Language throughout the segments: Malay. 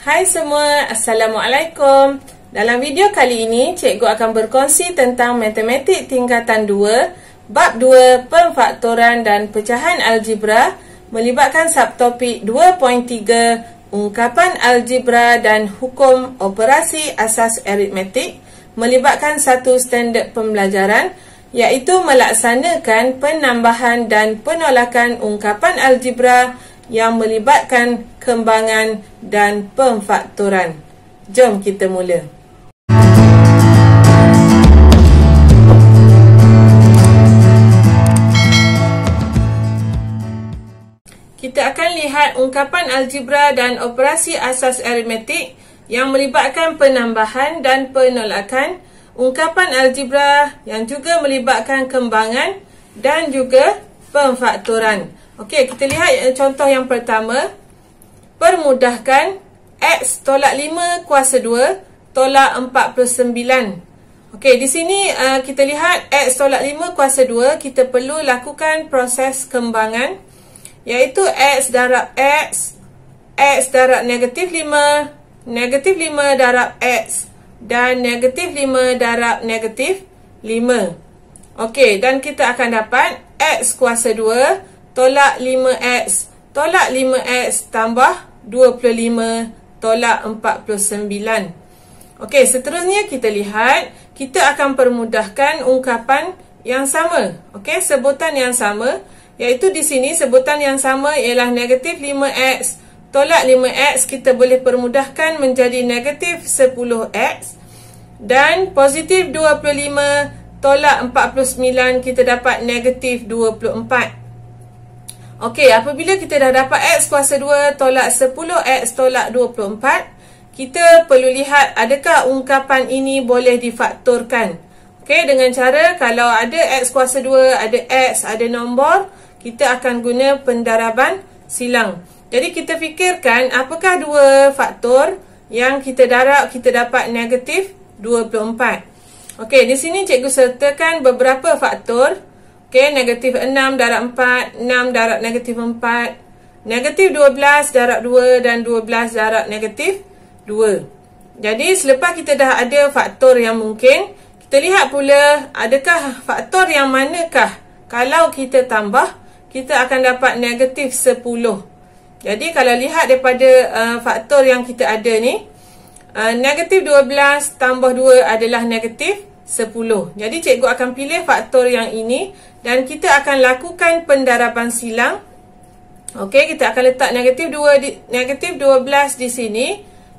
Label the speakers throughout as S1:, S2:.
S1: Hai semua, Assalamualaikum Dalam video kali ini, cikgu akan berkongsi tentang Matematik Tingkatan 2 Bab 2, Pemfaktoran dan Pecahan Algebra Melibatkan subtopik 2.3 Ungkapan Algebra dan Hukum Operasi Asas Aritmetik Melibatkan satu standard pembelajaran iaitu melaksanakan penambahan dan penolakan ungkapan algebra yang melibatkan kembangan dan pemfakturan. Jom kita mula. Kita akan lihat ungkapan algebra dan operasi asas aritmetik yang melibatkan penambahan dan penolakan, ungkapan algebra yang juga melibatkan kembangan dan juga pemfaktoran. Okey, kita lihat eh, contoh yang pertama. Permudahkan X tolak 5 kuasa 2 tolak 49. Okey, di sini uh, kita lihat X tolak 5 kuasa 2, kita perlu lakukan proses kembangan. Iaitu X darab X, X darab negatif 5, negatif 5 darab X dan negatif 5 darab negatif 5. Okey, dan kita akan dapat X kuasa 2 tolak 5X, tolak 5X tambah 25, tolak 49. Okey, seterusnya kita lihat, kita akan permudahkan ungkapan yang sama. Okey, sebutan yang sama, iaitu di sini sebutan yang sama ialah negatif 5X, tolak 5X kita boleh permudahkan menjadi negatif 10X dan positif 25 tolak 49 kita dapat negatif 24. Okey, apabila kita dah dapat X kuasa 2 tolak 10, X tolak 24, kita perlu lihat adakah ungkapan ini boleh difaktorkan. Okey, dengan cara kalau ada X kuasa 2, ada X, ada nombor, kita akan guna pendaraban silang. Jadi, kita fikirkan apakah dua faktor yang kita darab, kita dapat negatif 24. Okey, di sini cikgu sertakan beberapa faktor. Okay, negatif 6 darab 4, 6 darab negatif 4, negatif 12 darab 2 dan 12 darab negatif 2. Jadi, selepas kita dah ada faktor yang mungkin, kita lihat pula adakah faktor yang manakah kalau kita tambah, kita akan dapat negatif 10. Jadi, kalau lihat daripada uh, faktor yang kita ada ni, uh, negatif uh, 12 tambah 2 adalah negatif 10. Jadi, cikgu akan pilih faktor yang ini dan kita akan lakukan pendarapan silang. Okey, kita akan letak negatif 2 negatif 12 di sini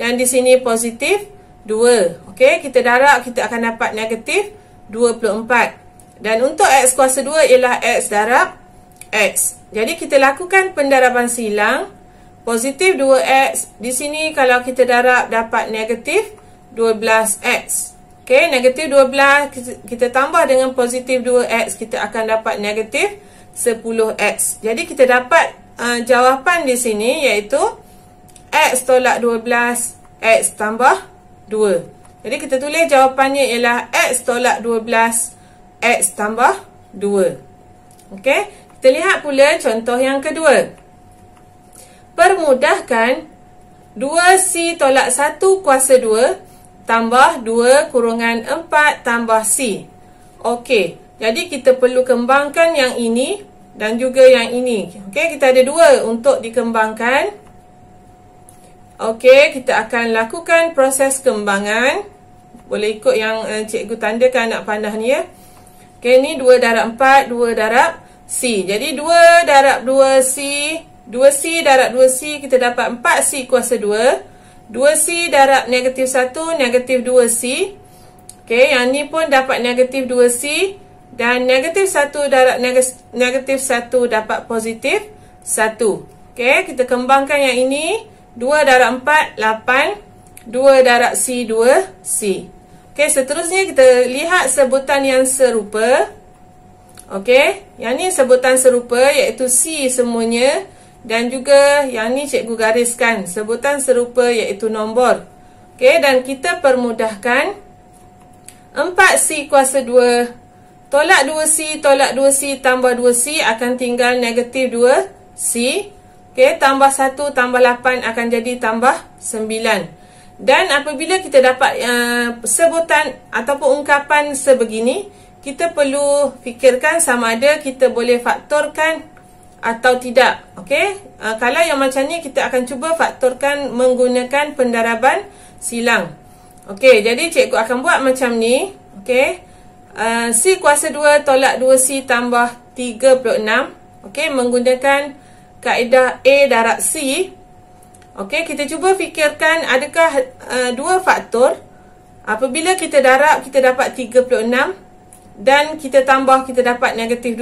S1: dan di sini positif 2. Okey, kita darab kita akan dapat negatif 24. Dan untuk x kuasa 2 ialah x darab x. Jadi kita lakukan pendarapan silang positif 2x di sini kalau kita darab dapat negatif 12x. Okay, negatif 12 kita tambah dengan positif 2x kita akan dapat negatif 10x. Jadi kita dapat uh, jawapan di sini iaitu x tolak 12x tambah 2. Jadi kita tulis jawapannya ialah x tolak 12x tambah 2. Okay, kita lihat pula contoh yang kedua. Permudahkan 2c tolak 1 kuasa 2 tambah 2 kurungan 4 tambah C. Okey, jadi kita perlu kembangkan yang ini dan juga yang ini. Okey, kita ada dua untuk dikembangkan. Okey, kita akan lakukan proses kembangan. Boleh ikut yang uh, cikgu tandakan anak panah ni ya. Okey, ni 2 darab 4, 2 darab C. Jadi 2 darab 2C, 2C darab 2C kita dapat 4C kuasa 2. 2C darab negatif 1, negatif 2C. Okey, yang ni pun dapat negatif 2C. Dan negatif 1 darab negatif 1 dapat positif 1. Okey, kita kembangkan yang ini. 2 darab 4, 8. 2 darab C, 2C. Okey, seterusnya kita lihat sebutan yang serupa. Okey, yang ni sebutan serupa iaitu C semuanya dan juga yang ni cikgu gariskan sebutan serupa iaitu nombor. Okey dan kita permudahkan 4C kuasa 2 tolak 2C tolak 2C tambah 2C akan tinggal negatif 2C. Okey tambah 1 tambah 8 akan jadi tambah 9. Dan apabila kita dapat uh, sebutan ataupun ungkapan sebegini, kita perlu fikirkan sama ada kita boleh faktorkan atau tidak. Okey, uh, kalau yang macam ni kita akan cuba faktorkan menggunakan pendaraban silang. Okey, jadi cikgu akan buat macam ni. Okey, uh, ah, C kuasa 2 tolak 2C tambah 36. Okey, menggunakan kaedah A darab C. Okey, kita cuba fikirkan adakah uh, dua faktor. Apabila kita darab, kita dapat 36. Dan kita tambah, kita dapat negatif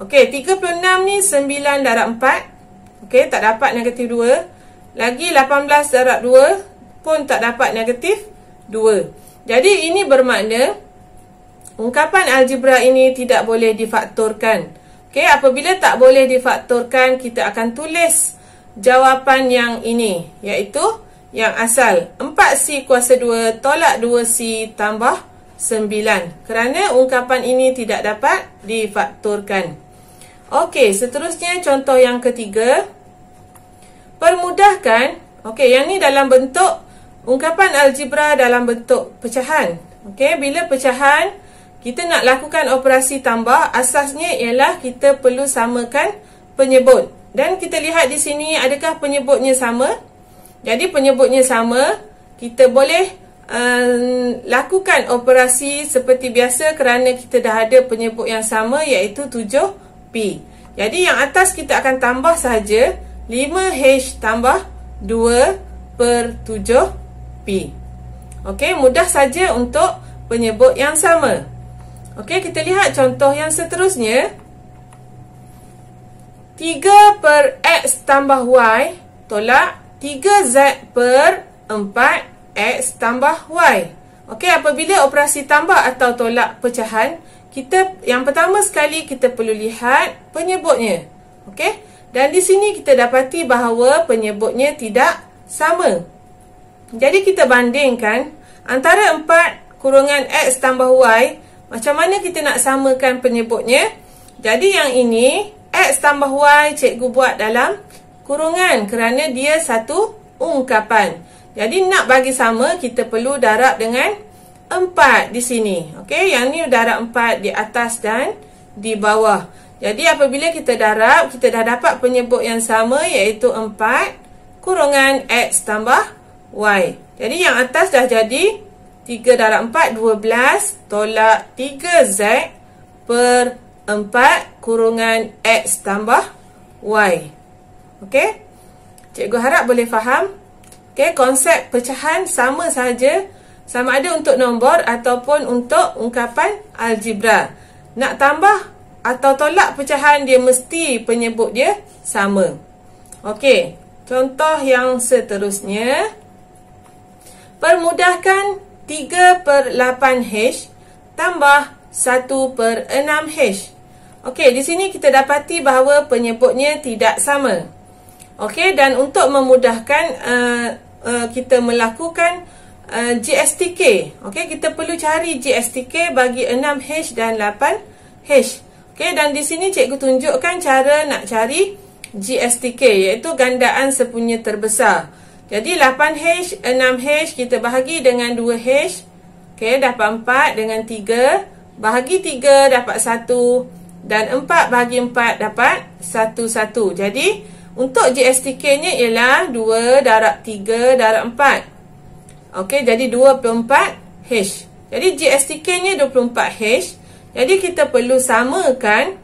S1: Okey, 36 ni 9 darab 4. Okey, tak dapat negatif 2. Lagi 18 darab 2 pun tak dapat negatif 2. Jadi, ini bermakna ungkapan algebra ini tidak boleh difaktorkan. Okey, apabila tak boleh difaktorkan, kita akan tulis jawapan yang ini. Iaitu yang asal 4C kuasa 2 tolak 2C tambah 2. 9 kerana ungkapan ini tidak dapat difaktorkan. Okey, seterusnya contoh yang ketiga. Permudahkan. Okey, yang ni dalam bentuk ungkapan algebra dalam bentuk pecahan. Okey, bila pecahan kita nak lakukan operasi tambah, asasnya ialah kita perlu samakan penyebut. Dan kita lihat di sini adakah penyebutnya sama? Jadi penyebutnya sama, kita boleh um, lakukan operasi seperti biasa kerana kita dah ada penyebut yang sama iaitu 7P. Jadi yang atas kita akan tambah saja 5H tambah 2 per 7P. Okey, mudah saja untuk penyebut yang sama. Okey, kita lihat contoh yang seterusnya. 3 per X tambah Y tolak 3Z per 4 X tambah Y. Okey, apabila operasi tambah atau tolak pecahan, kita yang pertama sekali kita perlu lihat penyebutnya. Okey, dan di sini kita dapati bahawa penyebutnya tidak sama. Jadi kita bandingkan antara 4 kurungan X tambah Y, macam mana kita nak samakan penyebutnya. Jadi yang ini, X tambah Y cikgu buat dalam kurungan kerana dia satu ungkapan. Jadi nak bagi sama kita perlu darab dengan 4 di sini. Okey, yang ni darab 4 di atas dan di bawah. Jadi apabila kita darab, kita dah dapat penyebut yang sama iaitu 4 kurungan x tambah y. Jadi yang atas dah jadi 3 darab 4 12 tolak 3z per 4 kurungan x tambah y. Okey? Cikgu harap boleh faham. Okay, konsep pecahan sama saja sama ada untuk nombor ataupun untuk ungkapan algebra. Nak tambah atau tolak pecahan dia mesti penyebut dia sama. Okey, contoh yang seterusnya. Permudahkan 3 per 8H tambah 1 per 6H. Okey, di sini kita dapati bahawa penyebutnya tidak sama. Okey, dan untuk memudahkan... Uh, Uh, kita melakukan uh, GSTK. Okey, kita perlu cari GSTK bagi 6H dan 8H. Okey, dan di sini cikgu tunjukkan cara nak cari GSTK iaitu gandaan sepunya terbesar. Jadi 8H, 6H kita bahagi dengan 2H. Okey, dapat 4 dengan 3. Bahagi 3 dapat 1 dan 4 bahagi 4 dapat 1 1. Jadi untuk GSTK nya ialah 2 darab 3 darab 4 Ok jadi 24H Jadi GSTK nya 24H Jadi kita perlu samakan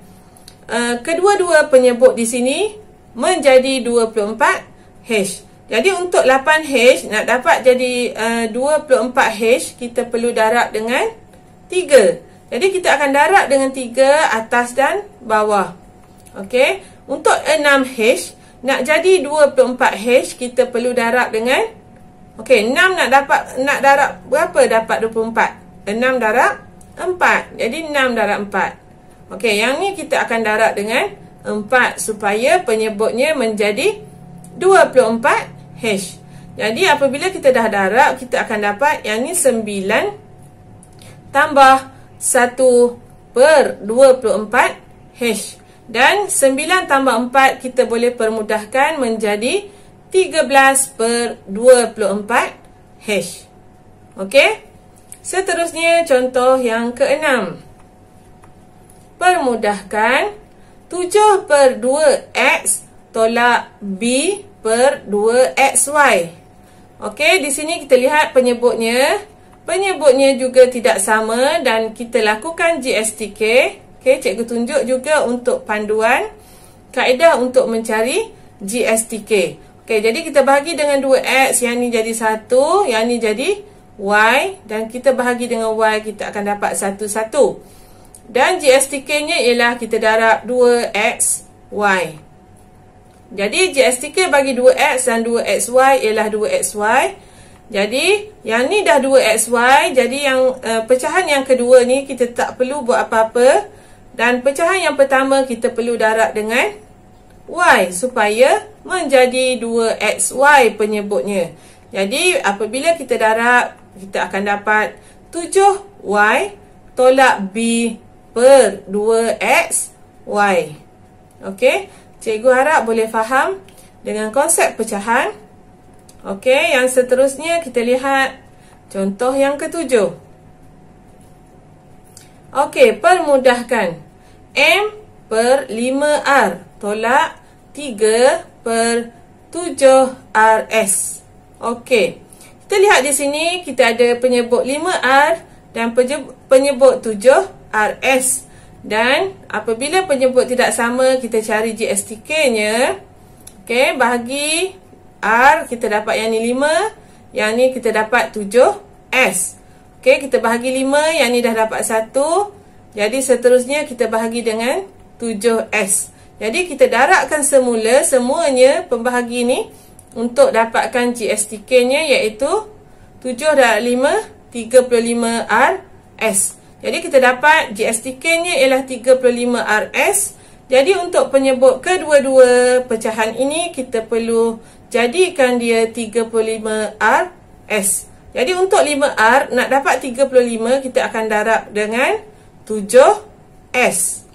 S1: uh, Kedua-dua penyebut di sini Menjadi 24H Jadi untuk 8H Nak dapat jadi eh, uh, 24H Kita perlu darab dengan 3 Jadi kita akan darab dengan 3 atas dan bawah Ok Untuk 6H nak jadi 24H kita perlu darab dengan Okey, 6 nak dapat nak darab berapa dapat 24? 6 darab 4. Jadi 6 darab 4. Okey, yang ni kita akan darab dengan 4 supaya penyebutnya menjadi 24H. Jadi apabila kita dah darab, kita akan dapat yang ni 9 tambah 1 per 24H. Dan 9 tambah 4 kita boleh permudahkan menjadi 13 per 24 H. Okey? Seterusnya contoh yang keenam. Permudahkan 7 per 2X tolak B per 2XY. Okey, di sini kita lihat penyebutnya. Penyebutnya juga tidak sama dan kita lakukan GSTK. Okay, cikgu tunjuk juga untuk panduan kaedah untuk mencari GSTK. Okay, jadi kita bahagi dengan 2X, yang ni jadi 1, yang ni jadi Y dan kita bahagi dengan Y, kita akan dapat 1-1. Dan GSTK-nya ialah kita darab 2 y. Jadi GSTK bagi 2X dan 2XY ialah 2XY. Jadi yang ni dah 2XY, jadi yang uh, pecahan yang kedua ni kita tak perlu buat apa-apa. Dan pecahan yang pertama kita perlu darab dengan Y supaya menjadi 2XY penyebutnya. Jadi apabila kita darab, kita akan dapat 7Y tolak B per 2XY. Okey, cikgu harap boleh faham dengan konsep pecahan. Okey, yang seterusnya kita lihat contoh yang ketujuh. Okey, permudahkan. M per 5R tolak 3 per 7RS. Okey. Kita lihat di sini kita ada penyebut 5R dan penyebut 7RS. Dan apabila penyebut tidak sama kita cari GSTK-nya. Okey, bahagi R kita dapat yang ni 5, yang ni kita dapat 7S. Okey, kita bahagi 5, yang ni dah dapat 1. Jadi seterusnya kita bahagi dengan 7S. Jadi kita darabkan semula semuanya pembahagi ini untuk dapatkan GSTK-nya iaitu 7.535 RS. Jadi kita dapat GSTK-nya ialah 35 RS. Jadi untuk penyebut kedua-dua pecahan ini kita perlu jadikan dia 35 RS. Jadi untuk 5R nak dapat 35 kita akan darab dengan 35 7 S.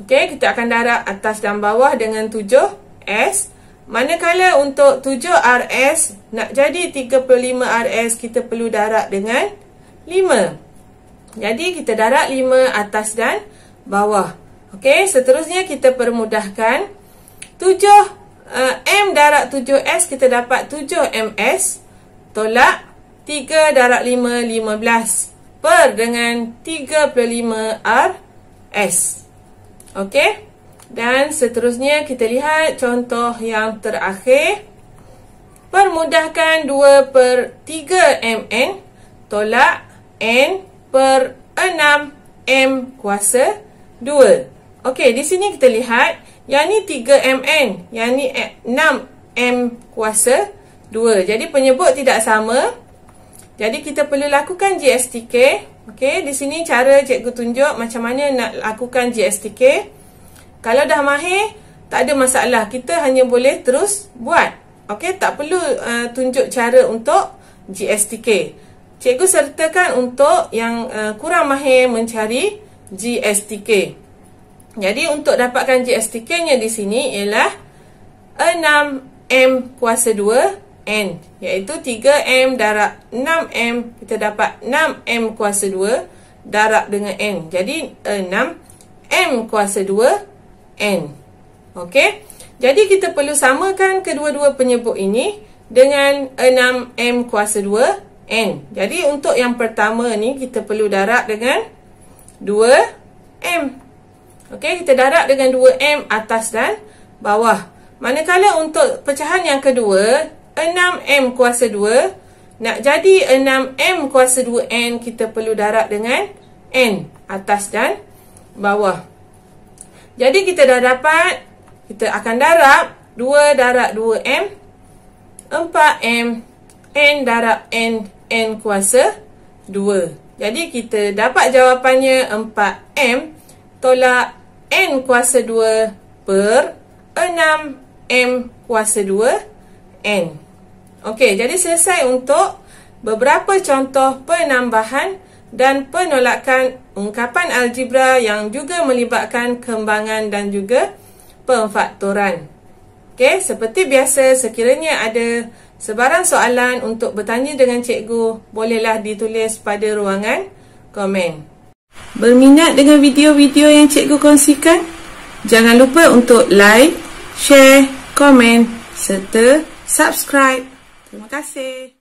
S1: Okey, kita akan darab atas dan bawah dengan 7 S. Manakala untuk 7 RS nak jadi 35 RS kita perlu darab dengan 5. Jadi kita darab 5 atas dan bawah. Okey, seterusnya kita permudahkan 7 uh, eh, M darab 7 S kita dapat 7 MS tolak 3 darab 5 15 per dengan 35 RS. Okey? Dan seterusnya kita lihat contoh yang terakhir. Permudahkan 2 per 3 MN tolak N per 6 M kuasa 2. Okey, di sini kita lihat yang ni 3 MN, yang ni 6 M kuasa 2. Jadi penyebut tidak sama. Jadi kita perlu lakukan GSTK. Okey, di sini cara cikgu tunjuk macam mana nak lakukan GSTK. Kalau dah mahir, tak ada masalah. Kita hanya boleh terus buat. Okey, tak perlu uh, tunjuk cara untuk GSTK. Cikgu sertakan untuk yang uh, kurang mahir mencari GSTK. Jadi untuk dapatkan GSTK-nya di sini ialah 6M kuasa 2 N iaitu 3M darab 6M kita dapat 6M kuasa 2 darab dengan N jadi 6M kuasa 2 N ok jadi kita perlu samakan kedua-dua penyebut ini dengan 6M kuasa 2 N jadi untuk yang pertama ni kita perlu darab dengan 2M ok kita darab dengan 2M atas dan bawah Manakala untuk pecahan yang kedua, 6M kuasa 2 Nak jadi 6M kuasa 2N Kita perlu darab dengan N Atas dan bawah Jadi kita dah dapat Kita akan darab 2 darab 2M 4M N darab N N kuasa 2 Jadi kita dapat jawapannya 4M Tolak N kuasa 2 per 6M kuasa 2 N. Okey, jadi selesai untuk beberapa contoh penambahan dan penolakan ungkapan algebra yang juga melibatkan kembangan dan juga pemfaktoran. Okey, seperti biasa sekiranya ada sebarang soalan untuk bertanya dengan cikgu, bolehlah ditulis pada ruangan komen. Berminat dengan video-video yang cikgu kongsikan? Jangan lupa untuk like, share, komen serta subscribe. Terima kasih.